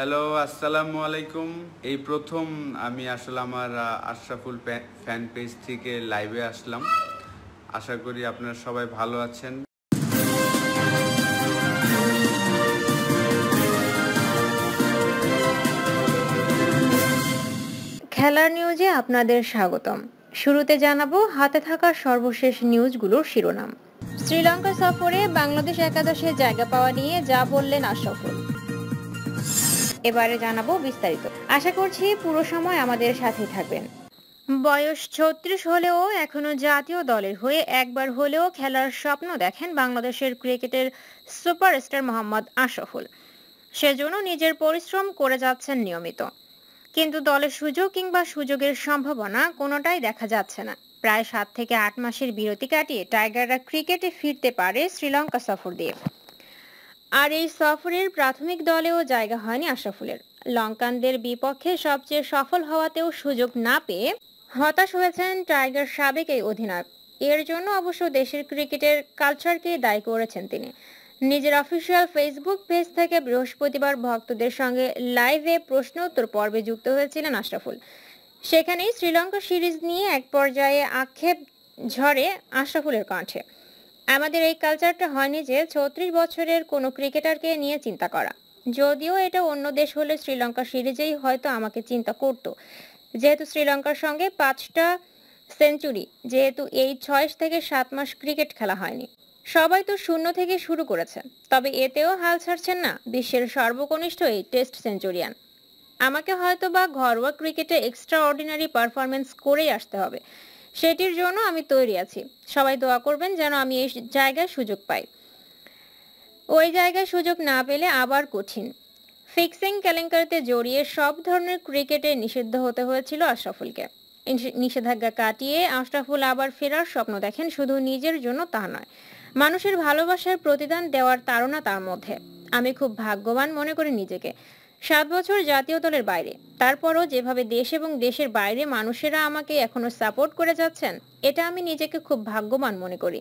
hello আসসালামু আলাইকুম এই প্রথম আমি আসলে আমার আশরাফুল ফ্যান পেজ থেকে লাইভে আসলাম আশা করি আপনারা সবাই ভালো আছেন খেলার নিউজে আপনাদের স্বাগতম শুরুতে জানাবো হাতে থাকা সর্বশেষ নিউজগুলোর শিরোনাম শ্রীলঙ্কা সফরে বাংলাদেশ একাদশে জায়গা পাওয়া নিয়ে যা বললেন আশরাফুল এবারে জানাবো বিস্তারিত আশা করছি পুরো সময় আমাদের সাথে থাকবেন বয়স ছত্রিশ হলেও এখনো জাতীয় দলের হয়ে একবার হলেও খেলার স্বপ্ন দেখেন বাংলাদেশের ক্রিকেটের সুপারস্টার মোহাম্মদ আশরাফুল সেজন্য নিজের পরিশ্রম করে যাচ্ছেন নিয়মিত কিন্তু দলের সুযোগ কিংবা সুযোগের সম্ভাবনা কোনোটাই দেখা যাচ্ছে না প্রায় সাত থেকে আট মাসের বিরতি কাটিয়ে টাইগাররা ক্রিকেটে ফিরতে পারে শ্রীলঙ্কা সফর দিয়ে আর এই সফরের প্রাথমিক দলেও জায়গা হয়নি আশরাফুলের লঙ্কানদের বিপক্ষে সবচেয়ে সফল হওয়াতেও সুযোগ না পেয়ে হতাশ হয়েছেন টাইগার সাবেক এই অধিনায়ক এর জন্য অবশ্য দেশের ক্রিকেটের কালচারকে দায়ী করেছেন তিনি নিজের অফিসিয়াল ফেসবুক পেজ থেকে বৃহস্পতিবার ভক্তদের সঙ্গে লাইভে প্রশ্ন উত্তর পর্বে যুক্ত হয়েছিলেন আশরাফুল সেখানেই শ্রীলঙ্কা সিরিজ নিয়ে এক পর্যায়ে আক্ষেপ ঝরে আশরাফুলের কাঠে আমাদের এই কালচারটা হয়নি যে ছত্রিশ বছরের কোনো ক্রিকেটারকে নিয়ে চিন্তা করা যদিও এটা অন্য দেশ হলে শ্রীলঙ্কা সিরিজেই হয়তো আমাকে চিন্তা করত যেহেতু শ্রীলঙ্কার সঙ্গে পাঁচটা সেঞ্চুরি যেহেতু এই ছয় থেকে সাত মাস ক্রিকেট খেলা হয়নি সবাই তো শূন্য থেকে শুরু করেছে তবে এতেও হাল ছাড়ছেন না বিশ্বের সর্বকনিষ্ঠ এই টেস্ট সেঞ্চুরিয়ান আমাকে হয়তো বা ঘরোয়া ক্রিকেটে এক্সট্রা অর্ডিনারি পারফরমেন্স করেই আসতে হবে সেটির জন্য আমি তৈরি আছি সবাই দোয়া করবেন যেন আমি এই জায়গায় সুযোগ পাই ওই জায়গায় সুযোগ না পেলে আবার কঠিন ফিক্সিং কেলেঙ্কারিতে জড়িয়ে সব ধরনের ক্রিকেটে নিষিদ্ধ হতে হয়েছিল আশরাফুলকে নিষেধাজ্ঞা কাটিয়ে আশরাফুল আবার ফেরার স্বপ্ন দেখেন শুধু নিজের জন্য তা নয় মানুষের ভালোবাসার প্রতিদান দেওয়ার তাড়না তার মধ্যে আমি খুব ভাগ্যবান মনে করি নিজেকে সাত বছর জাতীয় দলের বাইরে তারপরও যেভাবে দেশ এবং দেশের বাইরে মানুষেরা আমাকে এখনো সাপোর্ট করে যাচ্ছেন এটা আমি নিজেকে খুব ভাগ্যবান মনে করি